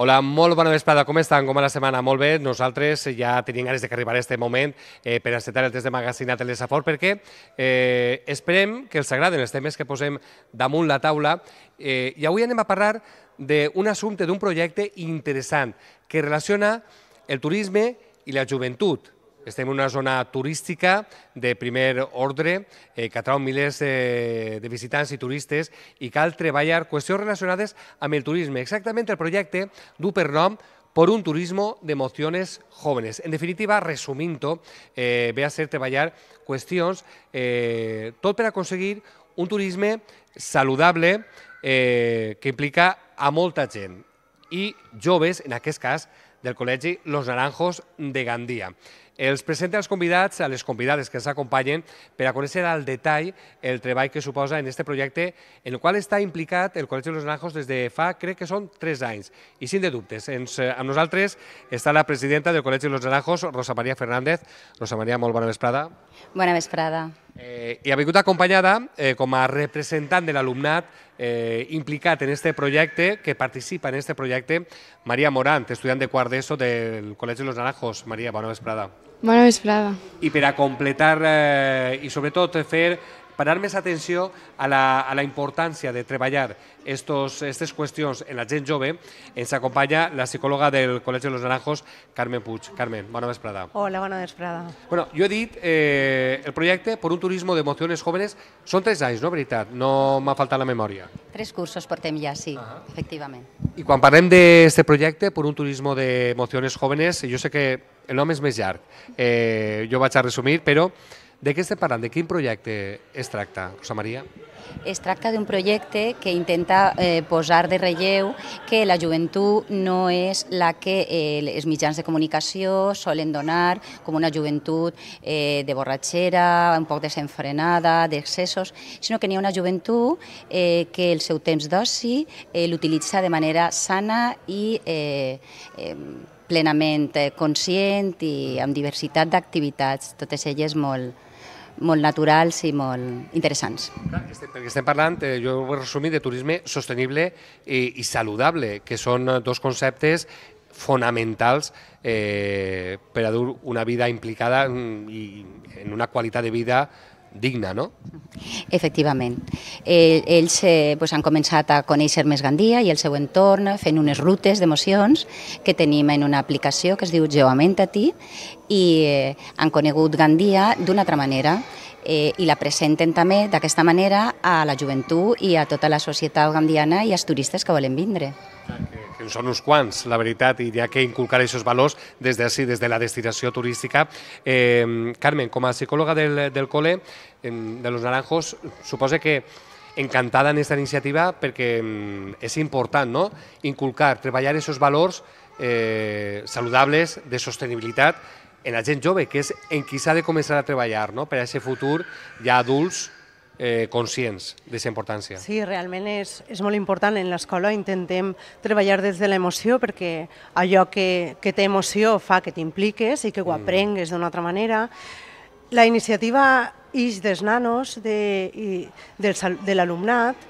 Hola, molt bona vesprada, com estan? Com va la setmana? Molt bé, nosaltres ja tenim ganes de que a aquest moment eh, per acceptar el test de magasinat de l'Esafor, perquè eh, esperem que els agraden els temes que posem damunt la taula. Eh, I avui anem a parlar d'un assumpte, d'un projecte interessant que relaciona el turisme i la joventut. Estem en una zona turística de primer ordre eh, que atrau milers eh, de visitants i turistes i cal treballar qüestions relacionades amb el turisme. Exactament el projecte du per nom por un turismo de emociones jóvenes. En definitiva, resumint eh, ve a ser treballar qüestions eh, tot per aconseguir un turisme saludable eh, que implica a molta gent i joves, en aquest cas, del col·legi Los Naranjos de Gandia. Els presenta als convidats, a les convidades que ens acompanyen, per a conèixer al detall el treball que suposa en este projecte, en el qual està implicat el Col·legi de los Naranjos des de fa, crec que són, tres anys. I sin de dubtes, ens, eh, amb nosaltres està la presidenta del Col·legi de los Naranjos, Rosa Maria Fernández. Rosa Maria, molt bona vesprada. Bona vesprada. Eh, I ha vingut acompanyada eh, com a representant de l'alumnat eh, implicat en este projecte, que participa en este projecte, Maria Morant, estudiant de quart d'ESO del Col·legi de los Naranjos. Maria, bona vesprada. Bona vesprada. I per a completar eh, i sobretot fer parar més atenció a la, a la importància de treballar aquestes qüestions en la gent jove, ens acompanya la psicòloga del Col·legi de los Naranjos, Carmen Puig. Carmen, bona vesprada. Hola, bona vesprada. Bueno, jo he dit, eh, el projecte per un turisme d'emociones jóvenes són tres anys, no, veritat? No m'ha faltat la memòria. Tres cursos portem ja, sí, uh -huh. efectivament. I quan parlem d'aquest projecte per un turisme d'emociones jóvenes, jo sé que el nom és més llarg. Eh, jo vaig a resumir, però de què estem parlant? De quin projecte es tracta, Rosa Maria? Es tracta d'un projecte que intenta eh, posar de relleu que la joventut no és la que eh, els mitjans de comunicació solen donar com una joventut eh, de borratxera, un poc desenfrenada, d'excessos, sinó que n'hi ha una joventut eh, que el seu temps d'oci eh, l'utilitza de manera sana i eh, eh, plenament eh, conscient i amb diversitat d'activitats, totes elles molt, molt naturals i molt interessants. Perquè estem parlant, eh, jo ho he resumit, de turisme sostenible i, eh, i saludable, que són dos conceptes fonamentals eh, per a dur una vida implicada mm, i en una qualitat de vida digna, no? Efectivament. Ells eh, pues, han començat a conèixer més Gandia i el seu entorn fent unes rutes d'emocions que tenim en una aplicació que es diu Geoamentati i eh, han conegut Gandia d'una altra manera eh, i la presenten també d'aquesta manera a la joventut i a tota la societat gandiana i als turistes que volen vindre. Okay que en són uns quants, la veritat, i hi ha que inculcar aquests valors des de, sí, des de la destinació turística. Eh, Carmen, com a psicòloga del, del col·le, de los naranjos, suposa que encantada en aquesta iniciativa perquè és important no? inculcar, treballar aquests valors eh, saludables de sostenibilitat en la gent jove, que és en qui s'ha de començar a treballar no? per a aquest futur ja adults eh, conscients d'aquesta importància. Sí, realment és, és molt important. En l'escola intentem treballar des de l'emoció perquè allò que, que té emoció fa que t'impliques i que ho mm. aprengues d'una altra manera. La iniciativa ix dels nanos de, i del, de l'alumnat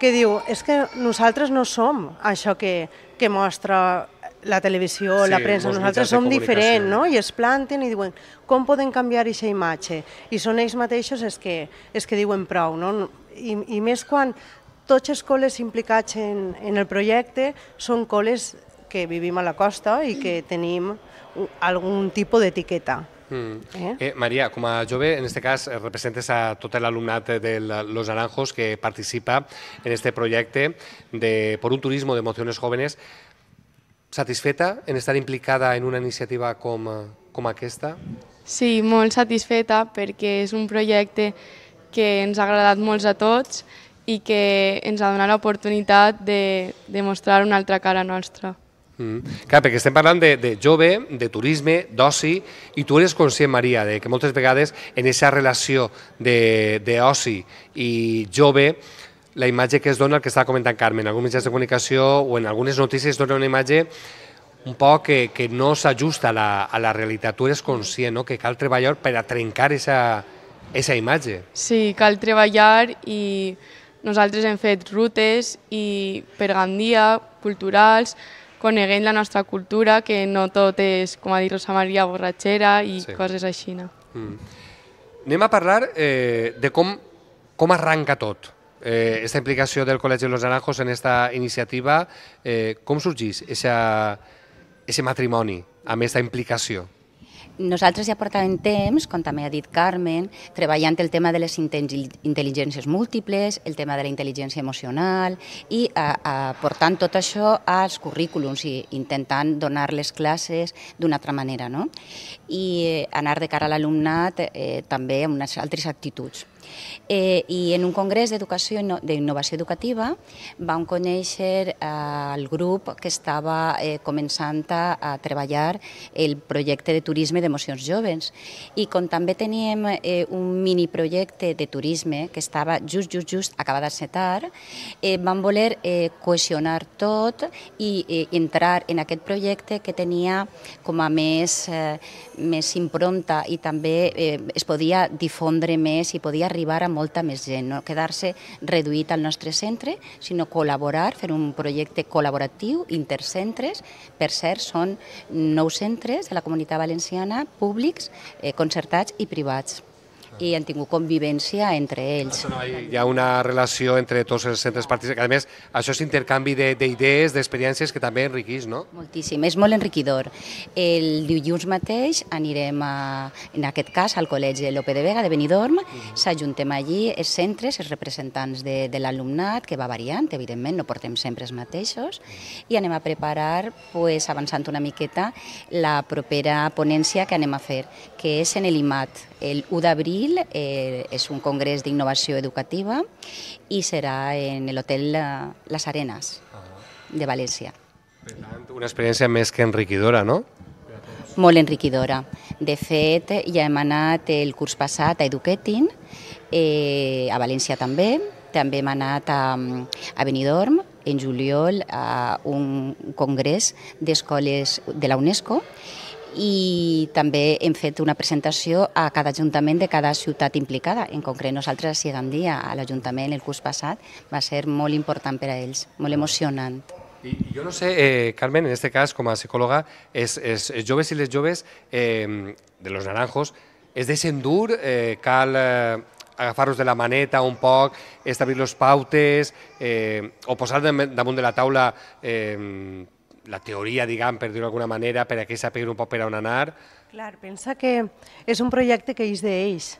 que diu és que nosaltres no som això que, que mostra la televisió, sí, la premsa, nosaltres som diferents, no? I es planten i diuen, com poden canviar aquesta imatge? I són ells mateixos els que, els que diuen prou, no? I, I més quan tots els col·les implicats en, en el projecte són col·les que vivim a la costa i que tenim algun tipus d'etiqueta. Mm. Eh? Eh, Maria, com a jove, en aquest cas eh, representes a tot l'alumnat de Los Naranjos que participa en este projecte de, por un turisme d'emocions emociones jóvenes satisfeta en estar implicada en una iniciativa com, eh, com aquesta? Sí, molt satisfeta perquè és un projecte que ens ha agradat molt a tots i que ens ha donat l'oportunitat de, de mostrar una altra cara nostra. Mm. Clar, perquè estem parlant de, de jove, de turisme, d'oci, i tu eres conscient, Maria, de que moltes vegades en aquesta relació d'oci i jove la imatge que es dona, el que estava comentant Carmen, en alguns mitjans de comunicació o en algunes notícies es dona una imatge un poc que, que no s'ajusta a, la, a la realitat. Tu eres conscient no? que cal treballar per a trencar esa, esa imatge. Sí, cal treballar i nosaltres hem fet rutes i per Gandia, culturals, coneguent la nostra cultura, que no tot és, com ha dit Rosa Maria, borratxera i sí. coses així. No? Mm. Anem a parlar eh, de com, com arranca tot eh, esta implicació del Col·legi de los Naranjos en esta iniciativa, eh, com sorgís esa, ese matrimoni amb aquesta implicació? Nosaltres ja portàvem temps, com també ha dit Carmen, treballant el tema de les intel·ligències múltiples, el tema de la intel·ligència emocional i a, a, portant tot això als currículums i intentant donar les classes d'una altra manera. No? I eh, anar de cara a l'alumnat eh, també amb unes altres actituds. Eh, I en un congrés d'educació d'innovació educativa vam conèixer eh, el grup que estava eh, començant a, a treballar el projecte de turisme d'emocions joves. I com també teníem eh, un mini projecte de turisme que estava just, just, just acabat setar, eh, vam voler eh, cohesionar tot i eh, entrar en aquest projecte que tenia com a més, eh, més impronta i també eh, es podia difondre més i podia arribar a molta més gent, no quedar-se reduït al nostre centre, sinó col·laborar, fer un projecte col·laboratiu, intercentres, per cert, són nou centres de la comunitat valenciana, públics, eh, concertats i privats i han tingut convivència entre ells. Hi ha una relació entre tots els centres partits, que a més això és intercanvi d'idees, de, d'experiències que també enriquís, no? Moltíssim, és molt enriquidor. El dilluns mateix anirem, a, en aquest cas, al Col·legi Lope de Vega de Benidorm, uh -huh. s'ajuntem allí els centres, els representants de, de l'alumnat, que va variant, evidentment, no portem sempre els mateixos, i anem a preparar, pues, avançant una miqueta, la propera ponència que anem a fer, que és en el IMAT, el 1 d'abril eh, és un congrés d'innovació educativa i serà en l'hotel eh, Les Arenes ah. de València. una experiència més que enriquidora, no? Molt enriquidora. De fet, ja hem anat el curs passat a Eduquetin, eh, a València també, també hem anat a, a Benidorm, en juliol, a un congrés d'escoles de la UNESCO, i també hem fet una presentació a cada ajuntament de cada ciutat implicada. En concret, nosaltres a Sigandia, a l'Ajuntament, el curs passat, va ser molt important per a ells, molt emocionant. I jo no sé, eh, Carmen, en este cas, com a psicòloga, els, els, els joves i les joves eh, de los naranjos es deixen dur, eh, cal eh, agafar-los de la maneta un poc, establir los pautes eh, o posar damunt de la taula eh, la teoria, diguem, per dir-ho d'alguna manera, per a què sàpiguen un poc per on anar. Clar, pensa que és un projecte que és d'ells.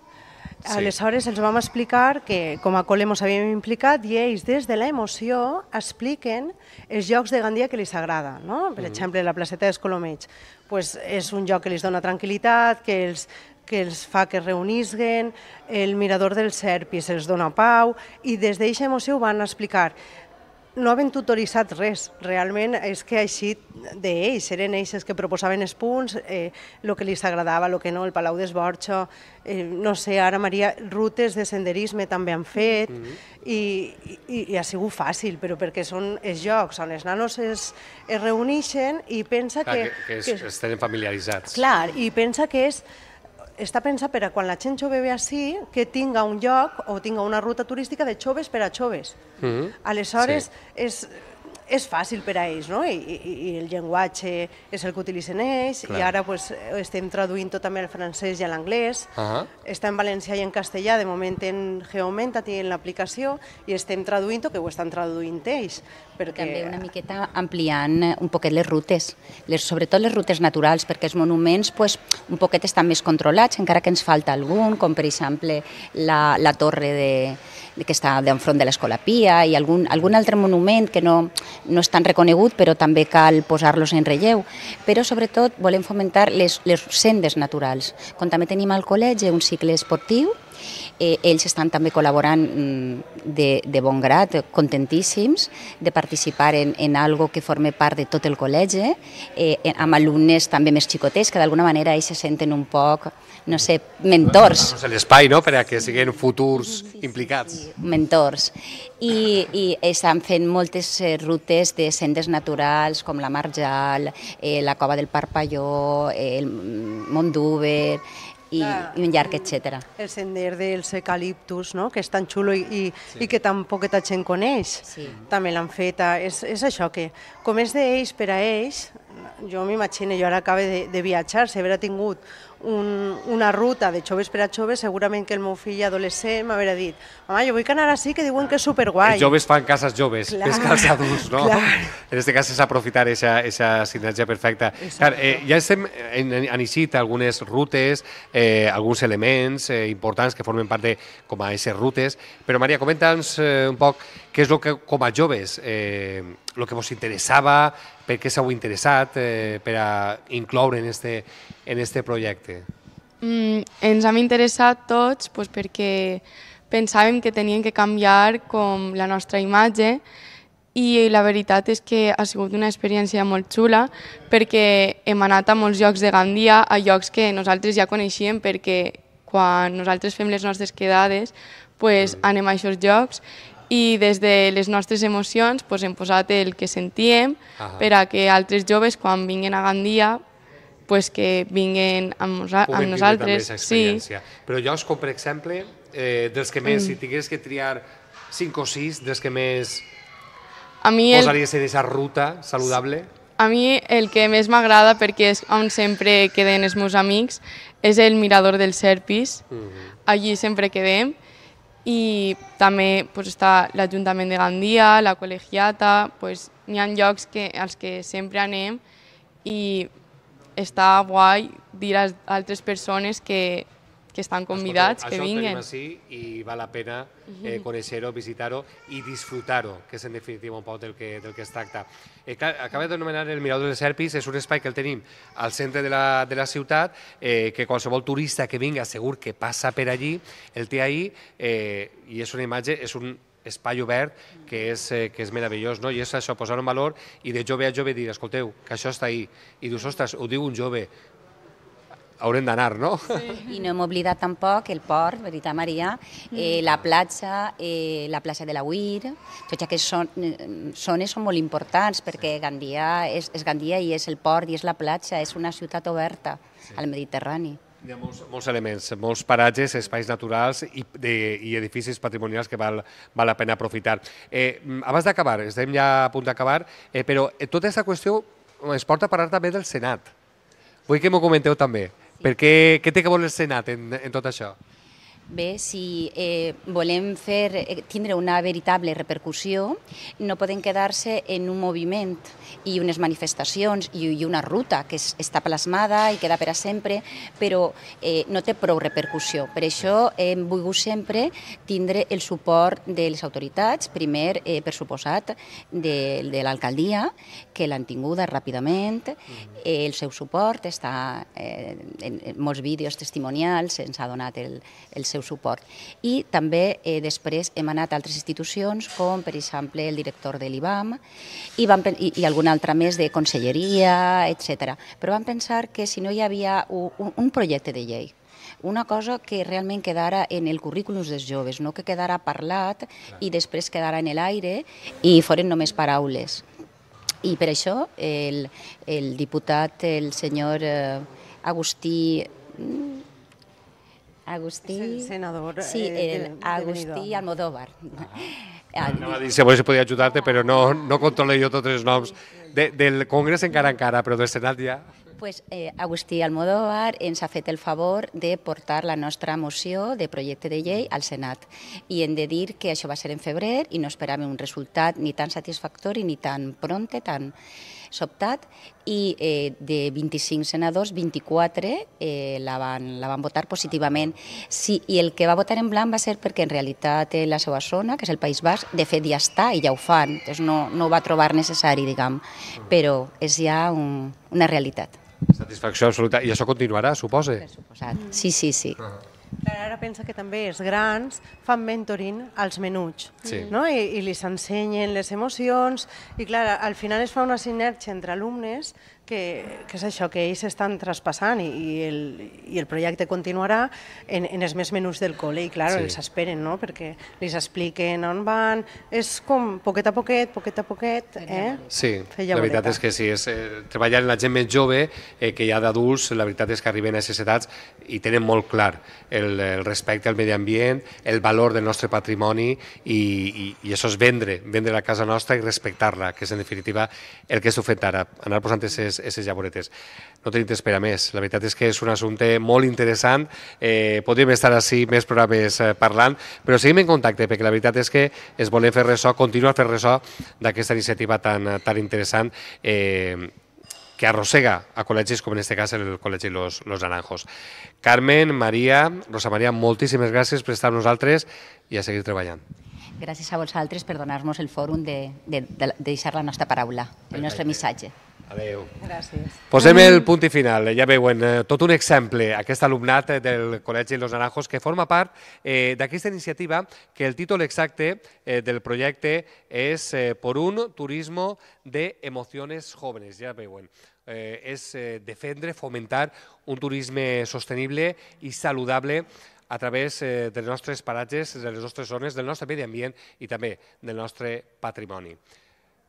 Sí. Aleshores els vam explicar que com a col·le ens havíem implicat i ells des de la emoció expliquen els llocs de Gandia que els agrada. No? Per mm. exemple, la placeta dels Colomets pues, és un lloc que els dona tranquil·litat, que els, que els fa que es reunisguen, el mirador del Serpi se'ls dona pau i des d'aquesta emoció ho van explicar no havent tutoritzat res, realment és que ha eixit d'ells, eren ells els que proposaven els punts, eh, el que li agradava, el que no, el Palau d'Esborxo, eh, no sé, ara Maria, rutes de senderisme també han fet, mm -hmm. i, i, i ha sigut fàcil, però perquè són els jocs on els nanos es, es reuneixen i pensa Clar, que... Que, que, es, que, es tenen familiaritzats. Clar, i pensa que és està pensat per a quan la gent jove ve així, que tinga un lloc o tinga una ruta turística de joves per a joves. Mm -hmm. Aleshores, sí. és, és fàcil per a ells, no? I, i, i el llenguatge és el que utilitzen ells, Clar. i ara pues, estem traduint tot també al francès i a l'anglès, uh -huh. està en valencià i en castellà, de moment en Geomenta tenen en l'aplicació, i estem traduint o que ho estan traduint ells perquè... També una eh, miqueta ampliant eh, un poquet les rutes, les, sobretot les rutes naturals, perquè els monuments pues, un poquet estan més controlats, encara que ens falta algun, com per exemple la, la torre de, que està d'enfront de l'Escola Pia i algun, algun altre monument que no, no és tan reconegut però també cal posar-los en relleu. Però sobretot volem fomentar les, les sendes naturals. Com també tenim al col·legi un cicle esportiu, Eh, ells estan també col·laborant mm, de, de bon grat, contentíssims de participar en, en algo que forme part de tot el col·legi, eh, amb alumnes també més xicotets, que d'alguna manera ells se senten un poc no sé, mentors. Doncs l'espai, no?, per a que siguin futurs implicats. Sí, sí, mentors. I, I estan fent moltes eh, rutes de sendes naturals, com la Marjal, eh, la Cova del Parpalló, eh, el mm, Montduber, i, la, i un llarg, etc. Mm. El sender dels eucaliptus, no? que és tan xulo i, i, sí. i que tan poqueta gent coneix, sí. també l'han fet. És, és això que, com és d'ells per a ells, jo m'imagino, jo ara acabo de, de viatjar, si haver tingut un, una ruta de joves per a joves, segurament que el meu fill adolescent m'hauria dit «Mama, jo vull que anar així, que diuen que és superguai». Els eh, joves fan cases joves, clar, més que els adults, no? Clar. En aquest cas és aprofitar aquesta sinergia perfecta. Clar, eh, ja estem, en, en, en Isit, algunes rutes, eh, alguns elements eh, importants que formen part de com a aquestes rutes, però Maria, comenta'ns eh, un poc que és el que com a joves eh, el que vos interessava, per què s'heu interessat eh, per a incloure en este, en este projecte? Mm, ens hem interessat tots pues, perquè pensàvem que tenien que canviar com la nostra imatge i la veritat és que ha sigut una experiència molt xula perquè hem anat a molts llocs de Gandia, a llocs que nosaltres ja coneixíem perquè quan nosaltres fem les nostres quedades pues, mm. anem a aquests llocs i des de les nostres emocions pues, hem posat el que sentíem -huh. per a que altres joves, quan vinguin a Gandia, pues, que vinguin amb, nosa Puguem amb nosaltres. Sí. Però jo com, per exemple, eh, dels que més, mm. si tingués que triar 5 o 6, dels que més a mi el... posaries en aquesta ruta saludable? A mi el que més m'agrada, perquè és on sempre queden els meus amics, és el mirador del Serpis. Mm -hmm. Allí sempre quedem i també pues, està l'Ajuntament de Gandia, la Col·legiata, pues, n'hi ha llocs que, als que sempre anem i està guai dir a altres persones que que estan convidats, Escolta, que vinguin. Això ho tenim així i val la pena eh, conèixer-ho, visitar-ho i disfrutar-ho, que és en definitiva un poc del que, del que es tracta. Eh, de d'anomenar el Mirador de Serpis, és un espai que el tenim al centre de la, de la ciutat, eh, que qualsevol turista que vinga segur que passa per allí, el té ahí, eh, i és una imatge, és un espai obert que és, eh, que és meravellós, no? I és això, posar un valor i de jove a jove dir, escolteu, que això està ahí. I dius, ostres, ho diu un jove, haurem d'anar, no? Sí. I no hem oblidat tampoc el port, veritat, Maria, eh, mm. la platja, eh, la plaça de la Uir, tots aquests eh, zones són molt importants perquè sí. Gandia és, és Gandia i és el port i és la platja, és una ciutat oberta sí. al Mediterrani. Hi ha molts, molts elements, molts paratges, espais naturals i, de, i edificis patrimonials que val, val la pena aprofitar. Eh, abans d'acabar, estem ja a punt d'acabar, eh, però eh, tota aquesta qüestió es porta a parlar també del Senat. Vull que m'ho comenteu també. Per què, què té que voler el Senat en, en tot això? Bé, si eh, volem fer, eh, tindre una veritable repercussió, no podem quedar-se en un moviment i unes manifestacions i, i una ruta que es, està plasmada i queda per a sempre, però eh, no té prou repercussió. Per això hem volgut sempre tindre el suport de les autoritats, primer, eh, per suposat, de, de l'alcaldia, que l'han tinguda ràpidament, mm-hmm. eh, el seu suport està eh, en, en molts vídeos testimonials, ens ha donat el, el seu suport. I també eh, després hem anat a altres institucions, com per exemple el director de l'IBAM i, vam, i, i alguna altra més de conselleria, etc. Però vam pensar que si no hi havia un, un projecte de llei, una cosa que realment quedara en el currículum dels joves, no que quedara parlat i després quedara en l'aire i foren només paraules. I per això el, el diputat, el senyor eh, Agustí mm, Agustí... És el senador... Sí, eh, el eh, Agustí Almodóvar. Ah. ah. no, a dir, si podia ajudar-te, però no, no controlo jo tots els noms. De, del Congrés encara encara, però del Senat ja... Pues, eh, Agustí Almodóvar ens ha fet el favor de portar la nostra moció de projecte de llei al Senat. I hem de dir que això va ser en febrer i no esperàvem un resultat ni tan satisfactori ni tan prompte, tan... Tant sobtat i eh, de 25 senadors, 24 eh, la, van, la van votar positivament. Sí, I el que va votar en blanc va ser perquè en realitat eh, la seva zona, que és el País Basc, de fet ja està i ja ho fan, Entonces, no, no ho va trobar necessari, diguem, però és ja un, una realitat. Satisfacció absoluta. I això continuarà, suposa? Per suposat. Sí, sí, sí. Uh -huh. Ara pensa que també els grans fan mentoring als menuts sí. no? I, i li s'ensenyen les emocions i clar, al final es fa una sinergia entre alumnes que, que és això, que ells estan traspassant i, i, el, i el projecte continuarà en, en els més menús del col·le i, clar, sí. els esperen, no?, perquè els expliquen on van, és com poquet a poquet, poquet a poquet, eh? Sí, la veritat és que sí, és, eh, treballar en la gent més jove eh, que hi ha d'adults, la veritat és que arriben a aquestes edats i tenen molt clar el, el respecte al medi ambient, el valor del nostre patrimoni i, i, i això és vendre, vendre la casa nostra i respectar-la, que és en definitiva el que s'ho fet ara, anar posant se aquestes, aquestes llavoretes. No tenim d'esperar més. La veritat és que és un assumpte molt interessant. Eh, podríem estar així més programes eh, parlant, però seguim en contacte, perquè la veritat és que es volem fer ressò, continuar fer ressò d'aquesta iniciativa tan, tan interessant eh, que arrosega a col·legis com en aquest cas el Col·legi Los, Los Naranjos. Carmen, Maria, Rosa Maria, moltíssimes gràcies per estar amb nosaltres i a seguir treballant. Gràcies a vosaltres per donar-nos el fòrum de, de, de deixar la nostra paraula, el nostre missatge. Adéu. Gràcies. Posem el punt i final. Ja veuen, eh, tot un exemple, aquest alumnat eh, del Col·legi Los Naranjos, que forma part eh, d'aquesta iniciativa que el títol exacte eh, del projecte és eh, Por un turismo de emociones jóvenes. Ja veuen, és defendre, fomentar un turisme sostenible i saludable a través dels nostres paratges, de les nostres zones, del nostre medi ambient i també del nostre patrimoni.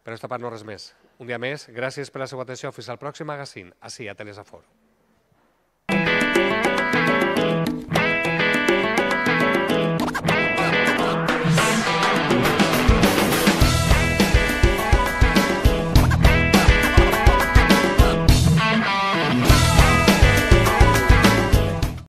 Per aquesta part no res més. Un dia més, gràcies per la seva atenció. Fins al pròxim magazín, així a Telesaforo.